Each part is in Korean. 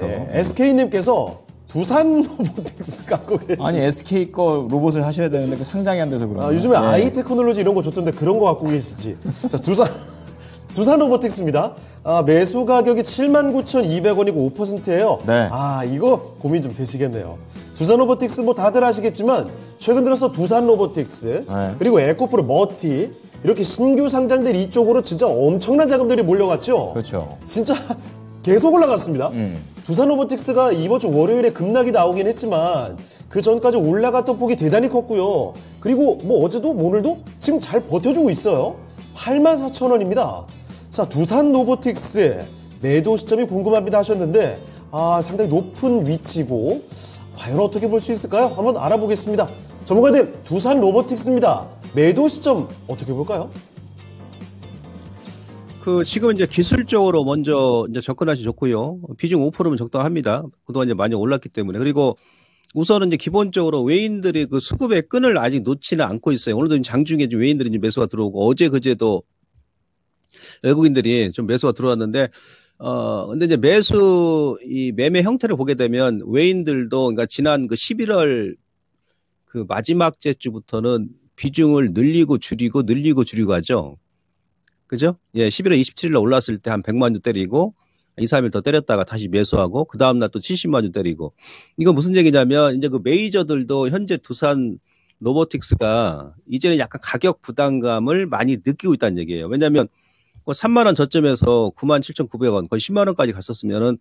있어. 네. SK님께서 두산 로보틱스 갖고 계시 아니 SK 거 로봇을 하셔야 되는데 그 상장이 안 돼서 그런. 아, 요즘에 네. 아이 테크놀로지 이런 거 좋던데 그런 거 갖고 계시지. 자 두산 두산 로보틱스입니다. 아, 매수 가격이 79,200원이고 5%예요. 네. 아 이거 고민 좀 되시겠네요. 두산 로보틱스 뭐 다들 아시겠지만 최근 들어서 두산 로보틱스 네. 그리고 에코프로 머티 이렇게 신규 상장들 이쪽으로 진짜 엄청난 자금들이 몰려갔죠. 그렇죠. 진짜 계속 올라갔습니다. 음. 두산 로보틱스가 이번 주 월요일에 급락이 나오긴 했지만 그 전까지 올라갔던 폭이 대단히 컸고요. 그리고 뭐 어제도 뭐 오늘도 지금 잘 버텨주고 있어요. 84,000원입니다. 자, 두산 로보틱스의 매도 시점이 궁금합니다 하셨는데 아, 상당히 높은 위치고 과연 어떻게 볼 수 있을까요? 한번 알아보겠습니다. 전문가님, 두산 로보틱스입니다. 매도 시점 어떻게 볼까요? 그 지금 이제 기술적으로 먼저 이제 접근하시 좋고요. 비중 5%면 적당합니다. 그동안 이제 많이 올랐기 때문에. 그리고 우선은 이제 기본적으로 외인들이 그 수급의 끈을 아직 놓지는 않고 있어요. 오늘도 장중에 좀 외인들이 이제 매수가 들어오고 어제 그제도 외국인들이 좀 매수가 들어왔는데 어 근데 이제 매수 이 매매 형태를 보게 되면 외인들도 그러니까 지난 그 11월 그 마지막 째 주부터는 비중을 늘리고 줄이고 늘리고 줄이고 하죠. 그죠? 예, 11월 27일에 올랐을 때 한 100만 주 때리고 2, 3일 더 때렸다가 다시 매수하고 그 다음 날 또 70만 주 때리고 이거 무슨 얘기냐면 이제 그 메이저들도 현재 두산 로보틱스가 이제는 약간 가격 부담감을 많이 느끼고 있다는 얘기예요. 왜냐하면 3만 뭐 원 저점에서 9만 7,900원 거의 10만 원까지 갔었으면은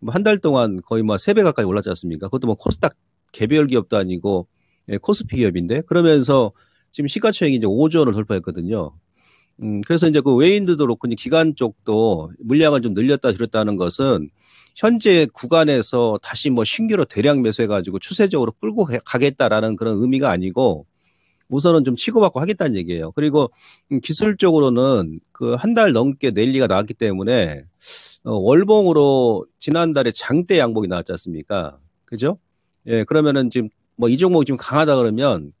뭐 한 달 동안 거의 뭐 3배 가까이 올랐지 않습니까? 그것도 뭐 코스닥 개별 기업도 아니고 예, 코스피 기업인데 그러면서 지금 시가총액이 이제 5조 원을 돌파했거든요. 음, 그래서 이제 그외인드도 그렇고 기간 쪽도 물량을 좀 늘렸다 줄였다는 것은 현재 구간에서 다시 뭐 신규로 대량 매수해가지고 추세적으로 끌고 가겠다라는 그런 의미가 아니고 우선은 좀 치고받고 하겠다는 얘기예요. 그리고 음, 기술적으로는 그 한 달 넘게 랠리가 나왔기 때문에 어, 월봉으로 지난달에 장대 양봉이 나왔지 않습니까? 그죠? 예, 그러면은 지금 뭐 이 종목이 지금 강하다 그러면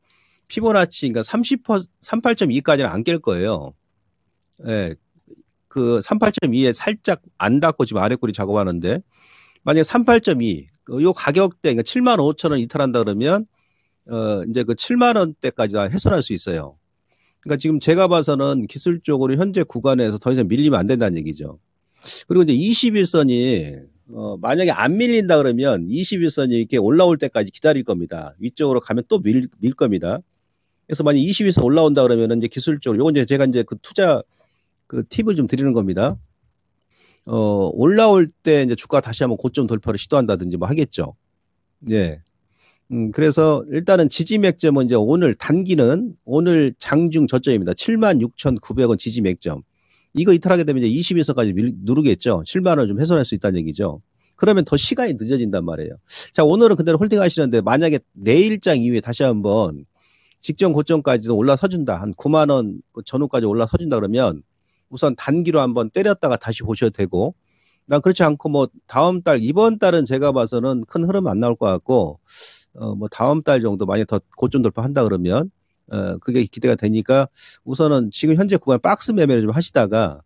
피보나치 그러니까 30% 38.2까지는 안 깰 거예요. 예. 그 38.2에 살짝 안 닿고 지금 아래 꼬리 작업하는데 만약에 38.2, 그 요 가격대, 그러니까 7만 5천 원 이탈한다 그러면, 어, 이제 그 7만 원대까지 다 훼손할 수 있어요. 그러니까 지금 제가 봐서는 기술적으로 현재 구간에서 더 이상 밀리면 안 된다는 얘기죠. 그리고 이제 21선이, 어, 만약에 안 밀린다 그러면 21선이 이렇게 올라올 때까지 기다릴 겁니다. 위쪽으로 가면 또 밀, 밀 겁니다. 그래서 만약 에 21선 올라온다 그러면은 이제 기술적으로, 요건 이제 제가 이제 그 투자, 그 팁을 좀 드리는 겁니다. 어, 올라올 때 이제 주가 다시 한번 고점 돌파를 시도한다든지 뭐 하겠죠. 예. 음, 그래서 일단은 지지 맥점은 이제 오늘 단기는 오늘 장중 저점입니다. 76,900원 지지 맥점. 이거 이탈하게 되면 이제 20일선까지 누르겠죠. 7만 원좀 훼손할 수 있다는 얘기죠. 그러면 더 시간이 늦어진단 말이에요. 자, 오늘은 그대로 홀딩 하시는데 만약에 내일장 이후에 다시 한번 직전 고점까지도 올라서준다. 한 9만 원 전후까지 올라서준다 그러면 우선 단기로 한번 때렸다가 다시 보셔도 되고 난 그렇지 않고 뭐 다음 달 이번 달은 제가 봐서는 큰 흐름 안 나올 것 같고 어뭐 다음 달 정도 만약 더 고점 돌파한다 그러면 어 그게 기대가 되니까 우선은 지금 현재 구간 박스 매매를 좀 하시다가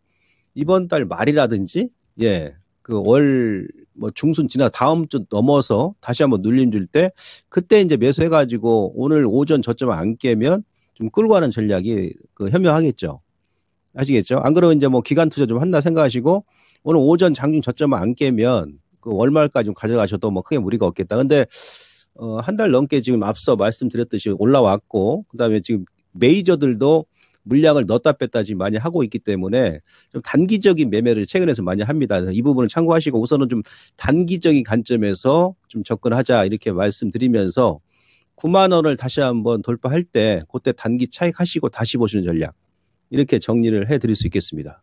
이번 달 말이라든지 예 그 월 뭐 중순 지나 다음 주 넘어서 다시 한번 눌림 줄 때 그때 이제 매수해 가지고 오늘 오전 저점 안 깨면 좀 끌고 가는 전략이 그 현명하겠죠. 아시겠죠? 안 그러면 이제 뭐 기간 투자 좀 한다 생각하시고 오늘 오전 장중 저점 안 깨면 그 월말까지 좀 가져가셔도 뭐 크게 무리가 없겠다. 근데 어, 한 달 넘게 지금 앞서 말씀드렸듯이 올라왔고 그다음에 지금 메이저들도 물량을 넣었다 뺐다 지 많이 하고 있기 때문에 좀 단기적인 매매를 최근에서 많이 합니다. 이 부분을 참고하시고 우선은 좀 단기적인 관점에서 좀 접근하자 이렇게 말씀드리면서 9만 원을 다시 한번 돌파할 때 그때 단기 차익 하시고 다시 보시는 전략 이렇게 정리를 해드릴 수 있겠습니다.